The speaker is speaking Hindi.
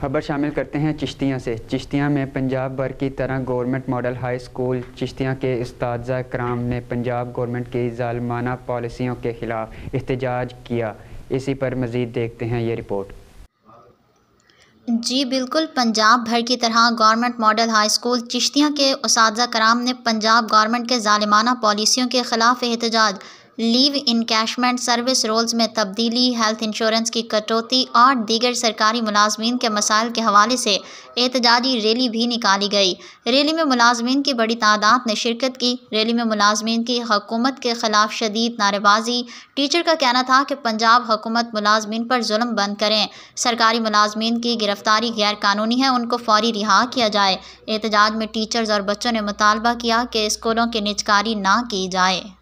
खबर शामिल करते हैं चिश्तियाँ से चिश्तियाँ में पंजाब भर की तरह government model high school Chishtian के इस्ताद कराम ने पंजाब गवर्नमेंट की जालमाना पॉलिसियों के ख़िलाफ़ एहतजाज किया इसी पर मज़ीद देखते हैं ये रिपोर्ट जी बिल्कुल पंजाब भर की तरह government model high school Chishtian के उसाजा कराम ने पंजाब गवर्नमेंट के ालिमाना पॉलिसियों के ख़िलाफ़ एहतजाज लीव इनकेशमेंट सर्विस रोल्स में तब्दीली हेल्थ इंश्योरेंस की कटौती और दीगर सरकारी मुलाजमीन के मसाइल के हवाले से एहतजाजी रैली भी निकाली गई रैली में मुलाजमीन की बड़ी तादाद ने शिरकत की रैली में मुलाजमीन की हकूमत के खिलाफ शदीद नारेबाजी टीचर का कहना था कि पंजाब हुकूमत मुलाजमीन पर जुल्म बंद करें सरकारी मुलाजमीन की गिरफ्तारी गैर कानूनी है उनको फौरी रिहा किया जाए एहतजाज में टीचर्स और बच्चों ने मुतालबा किया कि स्कूलों की निजकारी ना की जाए